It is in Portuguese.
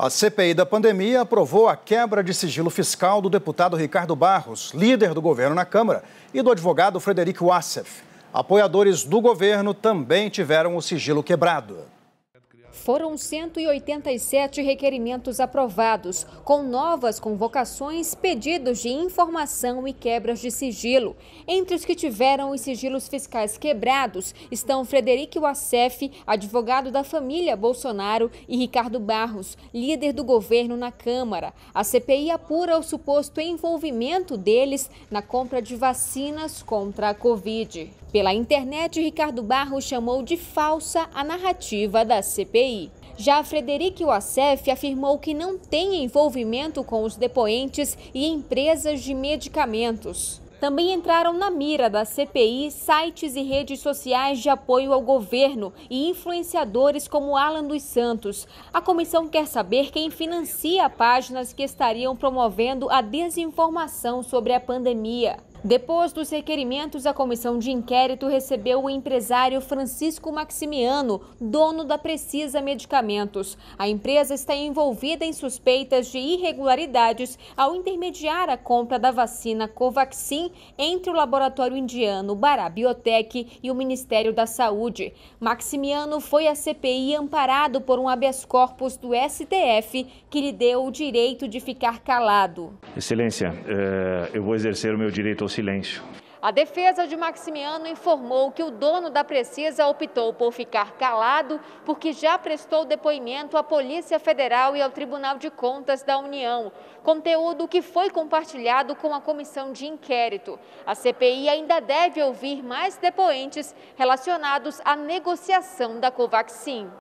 A CPI da pandemia aprovou a quebra de sigilo fiscal do deputado Ricardo Barros, líder do governo na Câmara, e do advogado Frederico Wassef. Apoiadores do governo também tiveram o sigilo quebrado. Foram 187 requerimentos aprovados, com novas convocações, pedidos de informação e quebras de sigilo. Entre os que tiveram os sigilos fiscais quebrados estão Frederico Wassef, advogado da família Bolsonaro, e Ricardo Barros, líder do governo na Câmara. A CPI apura o suposto envolvimento deles na compra de vacinas contra a Covid. Pela internet, Ricardo Barros chamou de falsa a narrativa da CPI. Já Frederico Wassef afirmou que não tem envolvimento com os depoentes e empresas de medicamentos. Também entraram na mira da CPI sites e redes sociais de apoio ao governo e influenciadores como Alan dos Santos. A comissão quer saber quem financia páginas que estariam promovendo a desinformação sobre a pandemia. Depois dos requerimentos, a comissão de inquérito recebeu o empresário Francisco Maximiano, dono da Precisa Medicamentos. A empresa está envolvida em suspeitas de irregularidades ao intermediar a compra da vacina Covaxin entre o laboratório indiano Bará Biotech e o Ministério da Saúde. Maximiano foi à CPI amparado por um habeas corpus do STF que lhe deu o direito de ficar calado. Excelência, eh, eu vou exercer o meu direito pelo silêncio. A defesa de Maximiano informou que o dono da Precisa optou por ficar calado porque já prestou depoimento à Polícia Federal e ao Tribunal de Contas da União. Conteúdo que foi compartilhado com a comissão de inquérito. A CPI ainda deve ouvir mais depoentes relacionados à negociação da Covaxin.